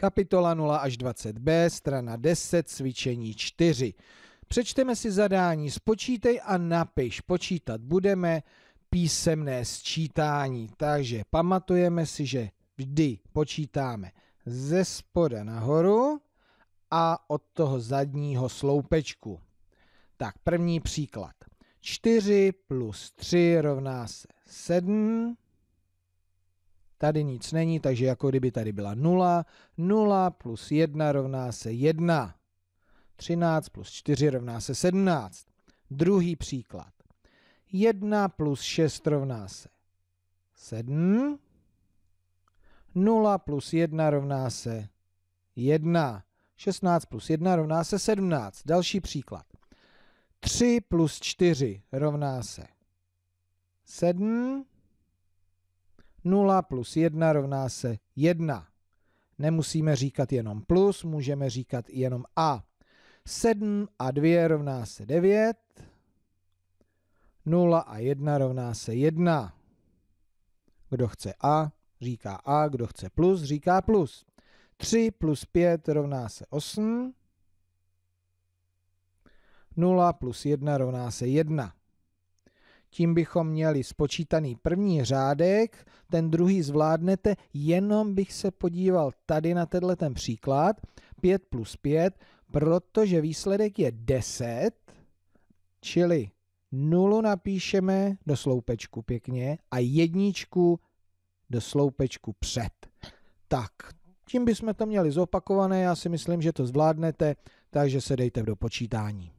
Kapitola 0 až 20b, strana 10, cvičení 4. Přečteme si zadání, spočítej a napiš. Počítat budeme písemné sčítání. Takže pamatujeme si, že vždy počítáme ze spoda nahoru a od toho zadního sloupečku. Tak první příklad. 4 plus 3 rovná se 7. Tady nic není, takže jako kdyby tady byla 0. 0 plus 1 rovná se 1. 13 plus 4 rovná se 17. Druhý příklad. 1 plus 6 rovná se 7. 0 plus 1 rovná se 1. 16 plus 1 rovná se 17. Další příklad. 3 plus 4 rovná se 7. 0 plus 1 rovná se 1. Nemusíme říkat jenom plus, můžeme říkat jenom a. 7 a 2 rovná se 9. 0 a 1 rovná se 1. Kdo chce a, říká a, kdo chce plus, říká plus. 3 plus 5 rovná se 8. 0 plus 1 rovná se 1. Tím bychom měli spočítaný první řádek, ten druhý zvládnete, jenom bych se podíval tady na tenhle ten příklad, 5 plus 5, protože výsledek je 10, čili nulu napíšeme do sloupečku pěkně a jedničku do sloupečku před. Tak, tím bychom to měli zopakované, já si myslím, že to zvládnete, takže se dejte do počítání.